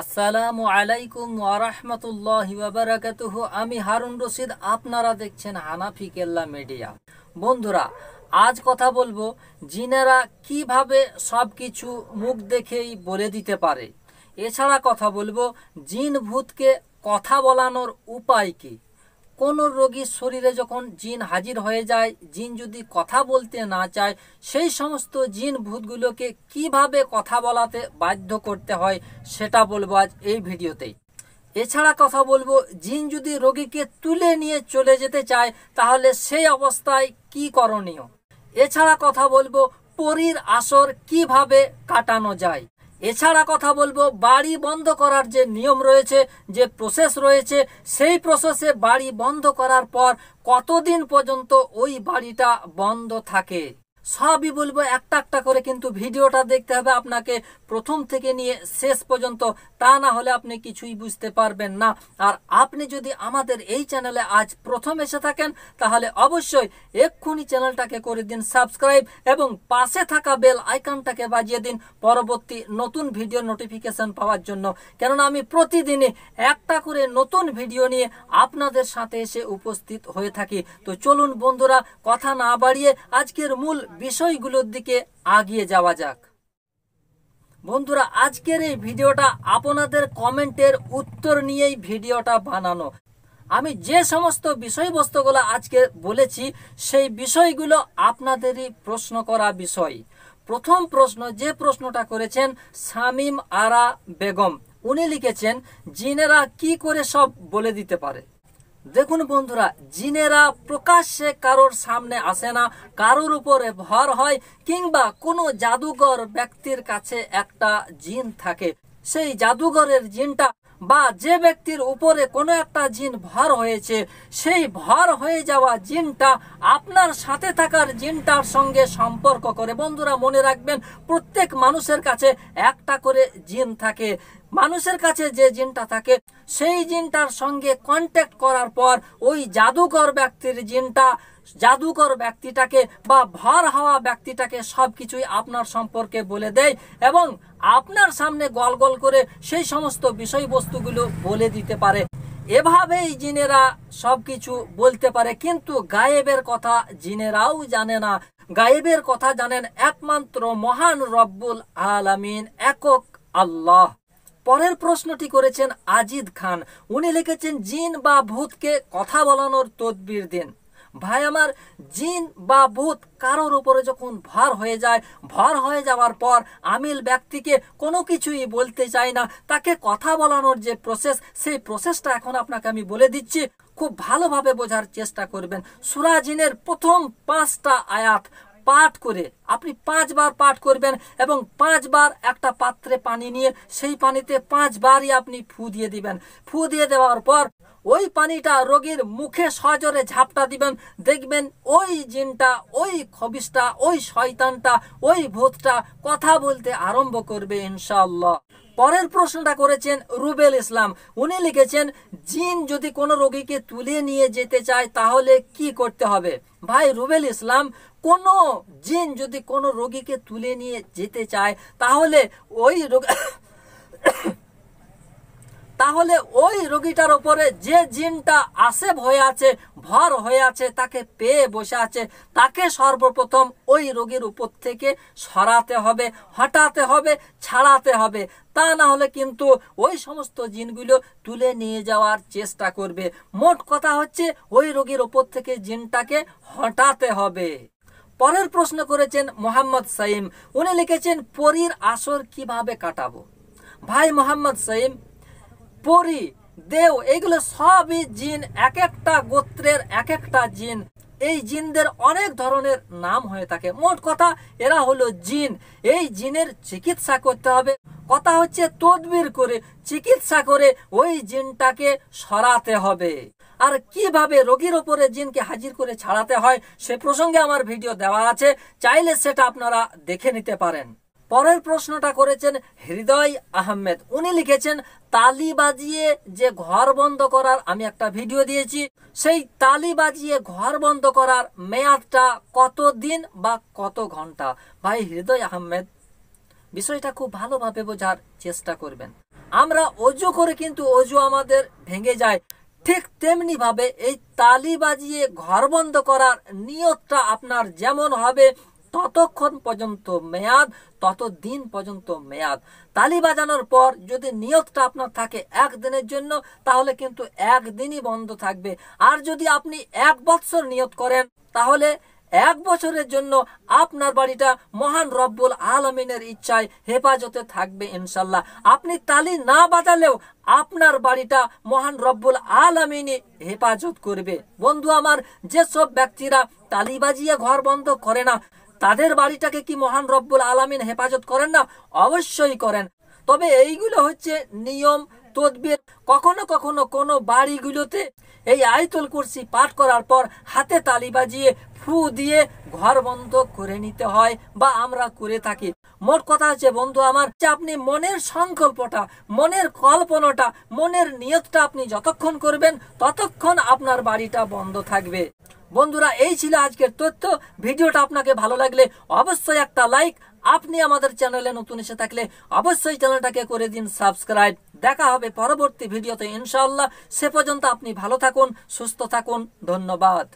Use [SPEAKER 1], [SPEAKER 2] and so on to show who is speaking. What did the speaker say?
[SPEAKER 1] আসসালামু আলাইকুম ওয়ারহমতুল্লাহ ওয়াবারাকাতুহু আমি হারুন রশিদ আপনারা দেখছেন হানাফি কেল্লা মিডিয়া বন্ধুরা আজ কথা বলবো জিনেরা কিভাবে সব কিছু মুখ দেখেই বলে দিতে পারে এছাড়া কথা বলবো জিন ভূতকে কথা বলানোর উপায় কী কোনো রোগীর শরীরে যখন জিন হাজির হয়ে যায় জিন যদি কথা বলতে না চায় সেই সমস্ত জিন ভূতগুলোকে কিভাবে কথা বলাতে বাধ্য করতে হয় সেটা বলবো আজ এই ভিডিওতেই এছাড়া কথা বলবো জিন যদি রোগীকে তুলে নিয়ে চলে যেতে চায় তাহলে সেই অবস্থায় কি করণীয় এছাড়া কথা বলবো পরীর আসর কিভাবে কাটানো যায় এছাড়া কথা বলবো বাড়ি বন্ধ করার যে নিয়ম রয়েছে যে প্রসেস রয়েছে সেই প্রসেসে বাড়ি বন্ধ করার পর কতদিন পর্যন্ত ওই বাড়িটা বন্ধ থাকে সবই বলবো একটা একটা করে কিন্তু ভিডিওটা দেখতে হবে আপনাকে প্রথম থেকে নিয়ে শেষ পর্যন্ত তা না হলে আপনি কিছুই বুঝতে পারবেন না আর আপনি যদি আমাদের এই চ্যানেলে আজ প্রথম এসে থাকেন তাহলে অবশ্যই এক্ষুনি চ্যানেলটাকে করে দিন সাবস্ক্রাইব এবং পাশে থাকা বেল আইকনটাকে বাজিয়ে দিন পরবর্তী নতুন ভিডিও নোটিফিকেশন পাওয়ার জন্য কেননা আমি প্রতিদিনে একটা করে নতুন ভিডিও নিয়ে আপনাদের সাথে এসে উপস্থিত হয়ে থাকি তো চলুন বন্ধুরা কথা না বাড়িয়ে আজকের মূল বিষয়গুলোর দিকে আগিয়ে যাওয়া যাক বন্ধুরা আজকের এই ভিডিওটা আপনাদের কমেন্টের উত্তর নিয়েই ভিডিওটা বানানো আমি যে সমস্ত বিষয়বস্তুগুলো আজকে বলেছি সেই বিষয়গুলো আপনাদেরই প্রশ্ন করা বিষয় প্রথম প্রশ্ন যে প্রশ্নটা করেছেন শামিম আরা বেগম উনি লিখেছেন জিনেরা কি করে সব বলে দিতে পারে দেখুন বন্ধুরা জিনেরা প্রকাশ্যে কারোর সামনে আসে না কারোর উপরে ভর হয় কিংবা কোনো জাদুঘর ব্যক্তির কাছে একটা জিন থাকে সেই জাদুঘরের জিনটা বা যে ব্যক্তির উপরে কোনো একটা জিন ভর হয়েছে সেই ভর হয়ে যাওয়া জিনটা আপনার সাথে থাকার জিনটার সঙ্গে সম্পর্ক করে বন্ধুরা মনে রাখবেন প্রত্যেক মানুষের কাছে একটা করে জিন থাকে মানুষের কাছে যে জিনটা থাকে সেই জিনটার সঙ্গে কন্ট্যাক্ট করার পর ওই জাদুকর ব্যক্তির জিনটা জাদুকর ব্যক্তিটাকে বা ভার হওয়া ব্যক্তিটাকে সব কিছুই আপনার সম্পর্কে বলে দেয় এবং আপনার সামনে গল গল করে সেই সমস্ত বিষয়বস্তুগুলো বলে দিতে পারে এভাবেই জিনেরা সব কিছু বলতে পারে কিন্তু গায়েবের কথা জিনেরাও জানে না গায়েবের কথা জানেন একমাত্র মহান রব্বুল আলামিন একক আল্লাহ পরের প্রশ্নটি করেছেন আজিদ খান উনি লিখেছেন জিন বা ভূতকে কথা বলানোর তদবির দিন ভাই আমার জিন বা ভূত কারোর উপরে যখন ভর হয়ে যায় ভর হয়ে যাওয়ার পর আমিল ব্যক্তিকে কোনো কিছুই বলতে চাই না তাকে কথা বলানোর যে প্রসেস সেই প্রসেসটা এখন আপনাকে আমি বলে দিচ্ছি খুব ভালোভাবে বোঝার চেষ্টা করবেন সুরাজিনের প্রথম পাঁচটা আয়াত পাঠ করে আপনি পাঁচবার পাঠ করবেন এবং পাঁচবার একটা পাত্রে পানি নিয়ে সেই পানিতে পাঁচবারই আপনি ফু দিয়ে দিবেন ফু দিয়ে দেওয়ার পর ওই পানিটা রোগীর মুখে সজরে ঝাপটা দিবেন দেখবেন ওই জিনটা ওই খবিসটা ওই শয়তানটা ওই ভূতটা কথা বলতে আরম্ভ করবে ইনশাল্লাহ পরের প্রশ্নটা করেছেন রুবেল ইসলাম উনি লিখেছেন জিন যদি কোনো রোগীকে তুলে নিয়ে যেতে চায় তাহলে কি করতে হবে ভাই রুবেল ইসলাম কোনো জিন যদি কোনো রোগীকে তুলে নিয়ে যেতে চায় তাহলে ওই রোগ তাহলে ওই রোগীটার ওপরে যে জিনটা আসেব হয়ে আছে ভর হয়ে আছে তাকে পেয়ে বসে আছে তাকে সর্বপ্রথম ওই রোগীর উপর থেকে সরাতে হবে হটাতে হবে ছাড়াতে হবে তা না হলে কিন্তু ওই সমস্ত জিনগুলো তুলে নিয়ে যাওয়ার চেষ্টা করবে মোট কথা হচ্ছে ওই রোগীর ওপর থেকে জিনটাকে হটাতে হবে পরের প্রশ্ন করেছেন মোহাম্মদ সাইম উনি লিখেছেন পরীর আসর কিভাবে কাটাবো ভাই মোহাম্মদ সাইম পরি দেও এগুলো সবই জিন এক একটা গোত্রের এক একটা জিন এই জিনদের অনেক ধরনের নাম হয়ে থাকে মোট কথা এরা হলো জিন এই জিনের চিকিৎসা করতে হবে কথা হচ্ছে তদবির করে চিকিৎসা করে ওই জিনটাকে সরাতে হবে আর কিভাবে রোগীর ওপরে জিনকে হাজির করে ছাড়াতে হয় সে প্রসঙ্গে আমার ভিডিও দেওয়া আছে চাইলে সেটা আপনারা দেখে নিতে পারেন পরের প্রশ্নটা করেছেন হৃদয় আহমেদ উনি লিখেছেন তালি বাজিয়ে যে ঘর বন্ধ করার আমি একটা ভিডিও দিয়েছি সেই তালি বাজিয়ে ঘর বন্ধ করার মেয়াদটা কত দিন বা কত ঘন্টা ভাই হৃদয় আহমেদ বিষয়টা খুব ভালোভাবে বোঝার চেষ্টা করবেন আমরা অজু করে কিন্তু অজু আমাদের ভেঙে যায় ঠিক তেমনিভাবে এই তালি বাজিয়ে ঘর বন্ধ করার নিয়তটা আপনার যেমন হবে ততক্ষণ পর্যন্ত মেয়াদ ততদিন পর্যন্ত মেয়াদ তালি বাজানোর পর যদি নিয়তটা আপনার থাকে একদিনের জন্য তাহলে কিন্তু একদিনই বন্ধ থাকবে আর যদি আপনি এক বৎসর নিয়ত করেন তাহলে এক বছরের জন্য আপনার বাড়িটা মহান রব্বুল আলমিনের ইচ্ছায় হেফাজতে থাকবে ইনশাল্লাহ আপনি তালি না বাজালেও আপনার বাড়িটা মহান রব্বুল আলমিনী হেফাজত করবে বন্ধু আমার যেসব ব্যক্তিরা তালি বাজিয়ে ঘর বন্ধ করে না তাদের বাড়িটাকে কি মহান রব্বুল আলামিন হেফাজত করেন না অবশ্যই করেন তবে এইগুলো হচ্ছে নিয়ম তদবির কখনো কখনো কোনো বাড়িগুলোতে এই আয়তুল কুরসি পাঠ করার পর হাতে তালি বাজিয়ে ফু দিয়ে ঘর বন্ধ করে নিতে হয় বা আমরা করে থাকি মোট কথা হচ্ছে বন্ধু আমার যে আপনি মনের সংকল্পটা মনের কল্পনাটা মনের নিয়তটা আপনি যতক্ষণ করবেন ততক্ষণ আপনার বাড়িটা বন্ধ থাকবে বন্ধুরা এই ছিল আজকের তথ্য ভিডিওটা আপনাকে ভালো লাগলে অবশ্যই একটা লাইক আপনি আমাদের চ্যানেলে নতুন এসে থাকলে অবশ্যই চ্যানেলটাকে করে দিন সাবস্ক্রাইব দেখা হবে পরবর্তী ভিডিওতে ইনশাল্লাহ সে পর্যন্ত আপনি ভালো থাকুন সুস্থ থাকুন ধন্যবাদ